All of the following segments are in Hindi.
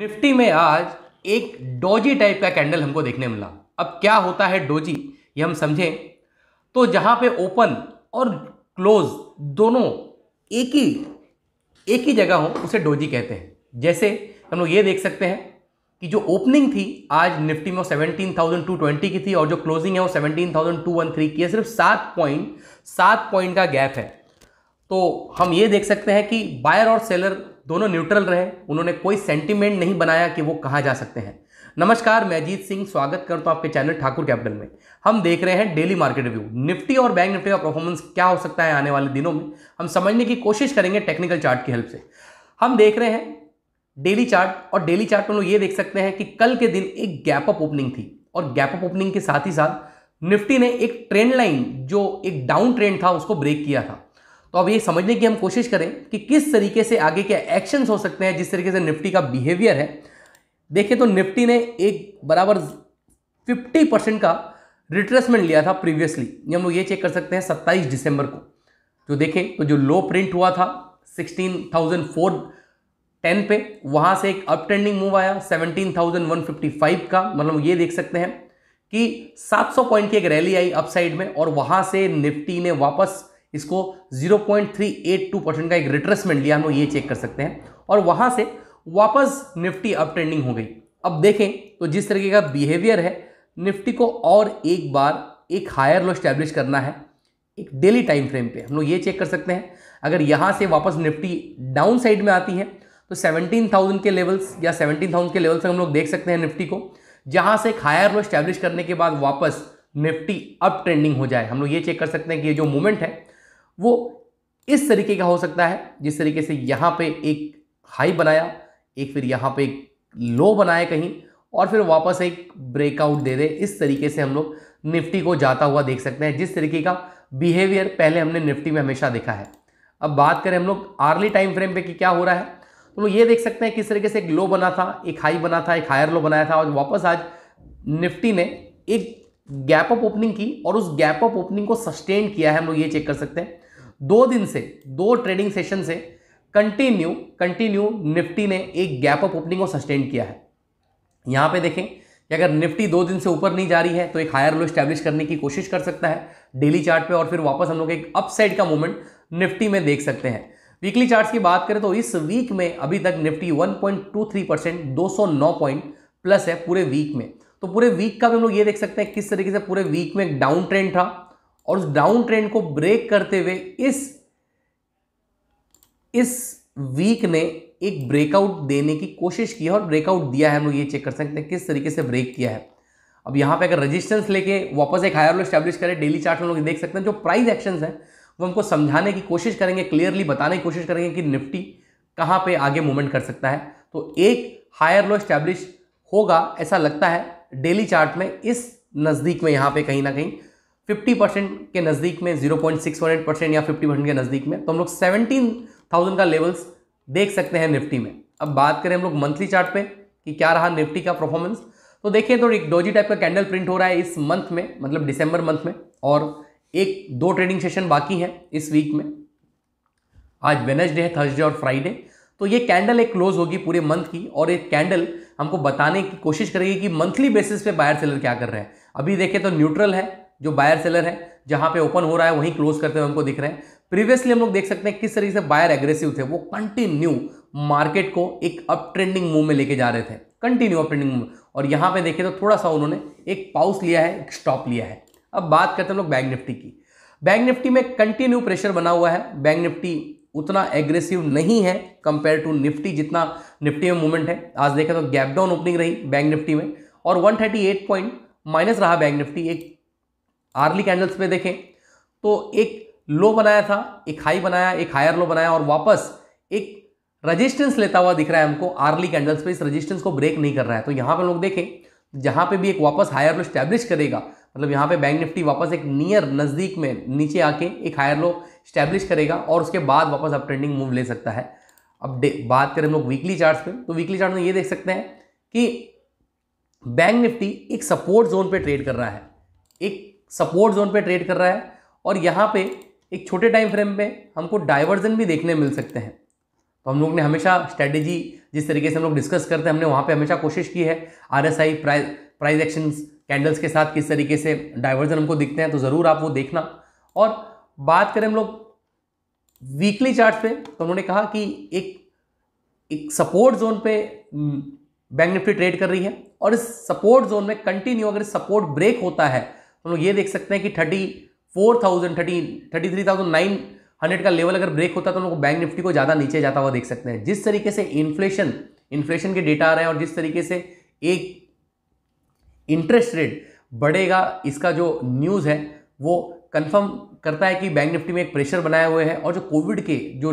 निफ्टी में आज एक डोजी टाइप का कैंडल हमको देखने मिला अब क्या होता है डोजी ये हम समझें तो जहाँ पे ओपन और क्लोज दोनों एक ही एक ही जगह हो उसे डोजी कहते हैं जैसे हम लोग ये देख सकते हैं कि जो ओपनिंग थी आज निफ्टी में वो ट्वेंटी की थी और जो क्लोजिंग है वो 17,213 की है सिर्फ सात पॉइंट सात पॉइंट का गैप है तो हम ये देख सकते हैं कि बायर और सेलर दोनों न्यूट्रल रहे उन्होंने कोई सेंटिमेंट नहीं बनाया कि वो कहाँ जा सकते हैं नमस्कार मैं अजीत सिंह स्वागत करता हूँ आपके चैनल ठाकुर कैपिटल में हम देख रहे हैं डेली मार्केट रिव्यू निफ्टी और बैंक निफ्टी का परफॉर्मेंस क्या हो सकता है आने वाले दिनों में हम समझने की कोशिश करेंगे टेक्निकल चार्ट की हेल्प से हम देख रहे हैं डेली चार्ट और डेली चार्ट में लोग ये देख सकते हैं कि कल के दिन एक गैप अप ओपनिंग थी और गैप अप ओपनिंग के साथ ही साथ निफ्टी ने एक ट्रेंड लाइन जो एक डाउन ट्रेंड था उसको ब्रेक किया था तो अब ये समझने की हम कोशिश करें कि किस तरीके से आगे के एक्शंस हो सकते हैं जिस तरीके से निफ्टी का बिहेवियर है देखें तो निफ्टी ने एक बराबर 50 परसेंट का रिट्रेसमेंट लिया था प्रीवियसली हम लोग ये चेक कर सकते हैं 27 दिसंबर को जो तो देखें तो जो लो प्रिंट हुआ था टेन पे वहाँ से एक अप ट्रेंडिंग मूव आया फाइव का मतलब ये देख सकते हैं कि 700 पॉइंट की एक रैली आई अपसाइड में और वहाँ से निफ्टी ने वापस इसको 0.382 परसेंट का एक रिट्रेसमेंट लिया हम लोग ये चेक कर सकते हैं और वहाँ से वापस निफ्टी अप ट्रेंडिंग हो गई अब देखें तो जिस तरीके का बिहेवियर है निफ्टी को और एक बार एक हायर लो स्टैब्लिश करना है एक डेली टाइम फ्रेम पे हम लोग ये चेक कर सकते हैं अगर यहाँ से वापस निफ्टी डाउन साइड में आती है तो 17,000 के लेवल्स या 17,000 के लेवल्स हम लोग देख सकते हैं निफ्टी को जहाँ से एक हायर लो स्टैब्लिश करने के बाद वापस निफ्टी अप ट्रेंडिंग हो जाए हम लोग ये चेक कर सकते हैं कि ये जो मूवमेंट है वो इस तरीके का हो सकता है जिस तरीके से यहाँ पे एक हाई बनाया एक फिर यहाँ पे एक लो बनाए कहीं और फिर वापस एक ब्रेकआउट दे दे इस तरीके से हम लोग निफ्टी को जाता हुआ देख सकते हैं जिस तरीके का बिहेवियर पहले हमने निफ्टी में हमेशा देखा है अब बात करें हम लोग आर्ली टाइम फ्रेम पे कि क्या हो रहा है तो लोग ये देख सकते हैं किस तरीके से एक लो बना था एक हाई बना था एक हायर लो बनाया था और वापस आज निफ्टी ने एक गैप अप ओपनिंग की और उस गैप अप ओपनिंग को सस्टेन किया है हम लोग ये चेक कर सकते हैं दो दिन से दो ट्रेडिंग सेशन से कंटिन्यू कंटिन्यू निफ्टी ने एक गैप अप ओपनिंग को सस्टेन किया है यहाँ पे देखें कि अगर निफ्टी दो दिन से ऊपर नहीं जा रही है तो एक हायर लो स्टैब्लिश करने की कोशिश कर सकता है डेली चार्ट पे और फिर वापस हम लोग एक अपसाइड का मूवमेंट निफ्टी में देख सकते हैं वीकली चार्ट्स की बात करें तो इस वीक में अभी तक निफ्टी 1.23 परसेंट दो पॉइंट प्लस है पूरे वीक में तो पूरे वीक का भी हम लोग ये देख सकते हैं किस तरीके से पूरे वीक में डाउन ट्रेंड था और उस डाउन ट्रेंड को ब्रेक करते हुए इस इस वीक ने एक ब्रेकआउट देने की कोशिश की है और ब्रेकआउट दिया है हम लोग ये चेक कर सकते हैं किस तरीके से ब्रेक किया है अब यहाँ पे अगर रेजिस्टेंस लेके वापस एक हायर लो स्टैब्लिश करें डेली चार्ट में लोग देख सकते हैं जो प्राइस एक्शंस हैं वो हमको समझाने की कोशिश करेंगे क्लियरली बताने की कोशिश करेंगे कि निफ्टी कहाँ पे आगे मूवमेंट कर सकता है तो एक हायर लो स्टैब्लिश होगा ऐसा लगता है डेली चार्ट में इस नज़दीक में यहाँ पे कहीं ना कहीं 50 परसेंट के नज़दीक में 0.618 परसेंट या 50 परसेंट के नज़दीक में तो हम लोग 17,000 का लेवल्स देख सकते हैं निफ्टी में अब बात करें हम लोग मंथली चार्ट पे कि क्या रहा निफ्टी का परफॉर्मेंस तो देखिए तो एक डोजी टाइप का कैंडल प्रिंट हो रहा है इस मंथ में मतलब दिसंबर मंथ में और एक दो ट्रेडिंग सेशन बाकी हैं इस वीक में आज वेनजडे है थर्सडे और फ्राइडे तो ये कैंडल एक क्लोज होगी पूरे मंथ की और ये कैंडल हमको बताने की कोशिश करेगी कि मंथली बेसिस पे बायर सेलर क्या कर रहे हैं अभी देखें तो न्यूट्रल है जो बायर सेलर है जहां पे ओपन हो रहा है वहीं क्लोज करते हुए हमको दिख रहे हैं प्रीवियसली हम लोग देख सकते हैं किस तरीके से बायर एग्रेसिव थे वो कंटिन्यू मार्केट को एक अप ट्रेंडिंग मूव में लेके जा रहे थे कंटिन्यू अप ट्रेंडिंग मूव और यहाँ पे देखें तो थोड़ा सा उन्होंने एक पाउस लिया है एक स्टॉप लिया है अब बात करते हैं लोग बैंक निफ्टी की बैंक निफ्टी में कंटिन्यू प्रेशर बना हुआ है बैंक निफ्टी उतना एग्रेसिव नहीं है कंपेयर टू निफ्टी जितना निफ्टी में मूवमेंट है आज देखें तो गैप डाउन ओपनिंग रही बैंक निफ्टी में और वन पॉइंट माइनस रहा बैंक निफ्टी एक आर्ली कैंडल्स पे देखें तो एक लो बनाया था एक हाई बनाया एक हायर लो बनाया और वापस एक रजिस्टेंस लेता हुआ दिख रहा है हमको आर्ली कैंडल्स पे इस रजिस्टेंस को ब्रेक नहीं कर रहा है तो यहाँ पर लोग देखें जहाँ पे भी एक वापस हायर लो स्टैब्लिश करेगा मतलब यहाँ पे बैंक निफ्टी वापस एक नियर नज़दीक में नीचे आके एक हायर लो स्टैब्लिश करेगा और उसके बाद वापस अब ट्रेंडिंग मूव ले सकता है अब बात करें हम लोग वीकली चार्ट पर तो वीकली चार्ट में ये देख सकते हैं कि बैंक निफ्टी एक सपोर्ट जोन पर ट्रेड कर रहा है एक सपोर्ट जोन पे ट्रेड कर रहा है और यहाँ पे एक छोटे टाइम फ्रेम पे हमको डाइवर्जन भी देखने मिल सकते हैं तो हम लोग ने हमेशा स्ट्रैटेजी जिस तरीके से हम लोग डिस्कस करते हैं हमने वहाँ पे हमेशा कोशिश की है R S I price price action candles के साथ किस तरीके से डाइवर्जन हमको दिखते हैं तो ज़रूर आप वो देखना और बात करें हम लोग वीकली चार्ट पे तो उन्होंने कहा कि एक एक सपोर्ट जोन पे बैंक निफ्टी ट्रेड कर रही है और इस सपोर्ट जोन में कंटिन्यू अगर सपोर्ट ब्रेक होता है हम लोग ये देख सकते हैं कि thirty four thousand thirty thirty three thousand nine hundred का लेवल अगर ब्रेक होता तो हम लोग बैंक निफ्टी को ज़्यादा नीचे जाता हुआ देख सकते हैं जिस तरीके से इन्फ्लेशन इन्फ्लेशन के डेटा आ रहे हैं और जिस तरीके से एक इंटरेस्ट रेट बढ़ेगा इसका जो न्यूज़ है वो कन्फर्म करता है कि बैंक निफ्टी में एक प्रेशर बनाए हुए हैं और जो कोविड के जो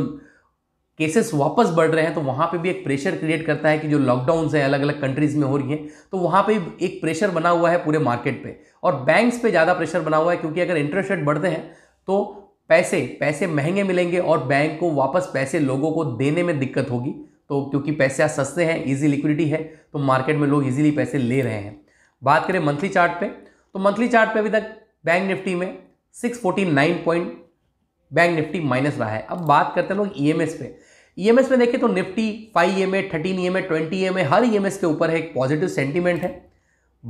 केसेस वापस बढ़ रहे हैं तो वहाँ पे भी एक प्रेशर क्रिएट करता है कि जो लॉकडाउन हैं अलग अलग कंट्रीज़ में हो रही हैं तो वहाँ पे एक प्रेशर बना हुआ है पूरे मार्केट पे और बैंक्स पे ज़्यादा प्रेशर बना हुआ है क्योंकि अगर इंटरेस्ट रेट बढ़ते हैं तो पैसे पैसे महंगे मिलेंगे और बैंक को वापस पैसे लोगों को देने में दिक्कत होगी तो क्योंकि पैसे आज सस्ते हैं ईजी लिक्विडिटी है तो मार्केट में लोग ईजिली पैसे ले रहे हैं बात करें मंथली चार्ट पे तो मंथली चार्ट पे अभी तक बैंक निफ्टी में 649 पॉइंट बैंक निफ्टी माइनस रहा है अब बात करते हैं लोग ई e पे ईएमएस e में देखें तो Nifty five E M A thirteen E M A twenty M हर ईएमएस e के ऊपर है एक पॉजिटिव सेंटीमेंट है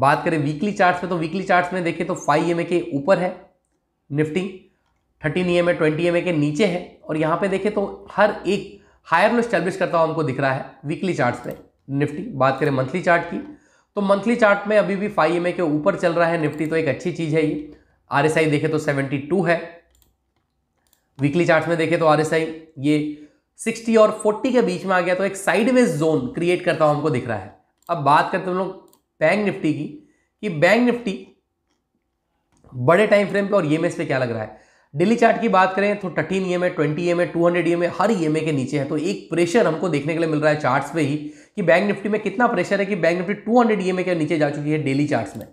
बात करें वीकली चार्ट्स में तो वीकली चार्ट्स में देखें तो फाइव ईएमए e के ऊपर है Nifty thirteen E M A twenty के नीचे है और यहाँ पे देखें तो हर एक हायर लो स्टैब्लिश करता हुआ हमको दिख रहा है वीकली चार्ट्स में निफ्टी बात करें मंथली चार्ट की तो मंथली चार्ट में अभी भी फाइव एम के ऊपर चल रहा है निफ्टी तो एक अच्छी चीज़ है ये आर एस आई देखें तो सेवेंटी टू है वीकली चार्ट में देखें तो आर एस आई ये सिक्सटी और फोर्टी के बीच में आ गया तो एक साइडवेज जोन क्रिएट करता हुआ हमको दिख रहा है अब बात करते हैं हम लोग बैंक निफ्टी की कि बैंक निफ्टी बड़े टाइम फ्रेम पे और ई e पे क्या लग रहा है डेली चार्ट की बात करें तो thirteen E M A twenty E M A two hundred E M A हर ई एम ए के नीचे है तो एक प्रेशर हमको देखने के लिए मिल रहा है चार्ट्स पे ही कि बैंक निफ्टी में कितना प्रेशर है कि Bank Nifty two hundred E M A के नीचे जा चुकी है डेली चार्ट्स में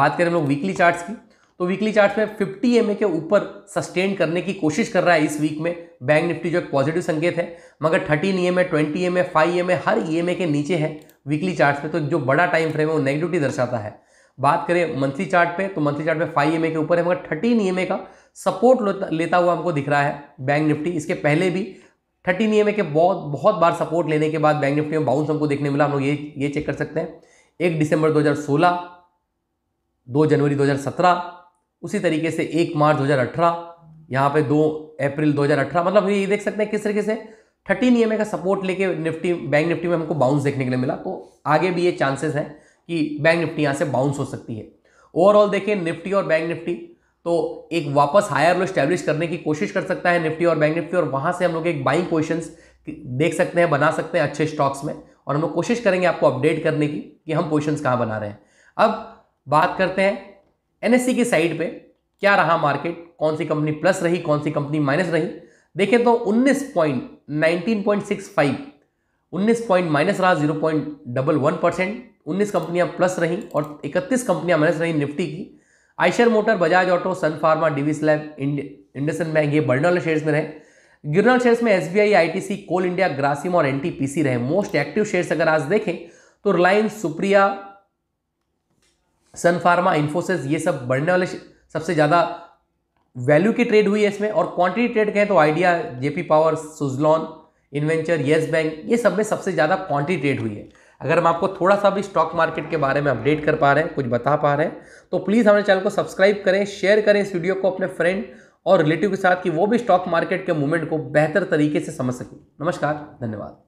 बात करें हम लोग वीकली चार्ट्स की तो वीकली चार्ट में ई एम e के ऊपर सस्टेन करने की कोशिश कर रहा है इस वीक में बैंक निफ्टी जो एक पॉजिटिव संकेत है मगर thirteen E M A twenty M A five E M A हर ई एम ए के नीचे है वीकली चार्ट पे तो जो बड़ा टाइम फ्रेम है वो नेगेटिविटी दर्शाता है बात करें मंथली चार्ट पे तो मंथली चार्ट पे फाइव एम के ऊपर है मगर थर्टीन ई का सपोर्ट लेता हुआ हमको दिख रहा है बैंक निफ्टी इसके पहले भी थर्टीन ई के बहुत बहुत बार सपोर्ट लेने के बाद बैंक निफ्टी में बाउंस हमको देखने मिला हम लोग ये ये चेक कर सकते हैं एक दिसंबर दो हज़ार सोलह दो जनवरी दो हज़ार सत्रह उसी तरीके से एक मार्च दो हज़ार अठारह यहाँ पे दो अप्रैल 2018 मतलब ये देख सकते हैं किस तरीके से थर्टीन ई का सपोर्ट लेके निफ्टी बैंक निफ्टी में हमको बाउंस देखने के लिए मिला तो आगे भी ये चांसेस हैं कि बैंक निफ्टी यहाँ से बाउंस हो सकती है ओवरऑल देखिए निफ्टी और बैंक निफ्टी तो एक वापस हायर लो स्टैब्लिश करने की कोशिश कर सकता है निफ्टी और बैंक निफ्टी और वहाँ से हम लोग एक बाइंग क्वेश्चन देख सकते हैं बना सकते हैं अच्छे स्टॉक्स में और हम लोग कोशिश करेंगे आपको अपडेट करने की कि हम क्वेश्चन कहाँ बना रहे हैं अब बात करते हैं एन e की साइड पर क्या रहा मार्केट कौन सी कंपनी प्लस रही कौन सी कंपनी माइनस रही देखें तो उन्नीस point nineteen point six five उन्नीस पॉइंट माइनस रहा zero point double one percent उन्नीस कंपनियां प्लस रही और इकतीस कंपनियां माइनस रही निफ्टी की Eicher Motor Bajaj Auto Sun Pharma Divi's Lab IndusInd Bank ये बढ़ने वाले शेयर्स में रहे गिरनल शेयर्स में S B Coal India Grasim और एन रहे मोस्ट एक्टिव शेयर्स अगर आज देखें तो Reliance Supriya Sun Pharma Infosys ये सब बढ़ने वाले सबसे ज़्यादा वैल्यू की ट्रेड हुई है इसमें और क्वांटिटी ट्रेड कहें तो Idea JP Power Suzlon Inventure Yes Bank ये सब में सबसे ज़्यादा क्वांटिटी ट्रेड हुई है अगर हम आपको थोड़ा सा भी स्टॉक मार्केट के बारे में अपडेट कर पा रहे हैं कुछ बता पा रहे हैं तो प्लीज़ हमारे चैनल को सब्सक्राइब करें शेयर करें इस वीडियो को अपने फ्रेंड और रिलेटिव के साथ कि वो भी स्टॉक मार्केट के मूवमेंट को बेहतर तरीके से समझ सकें नमस्कार धन्यवाद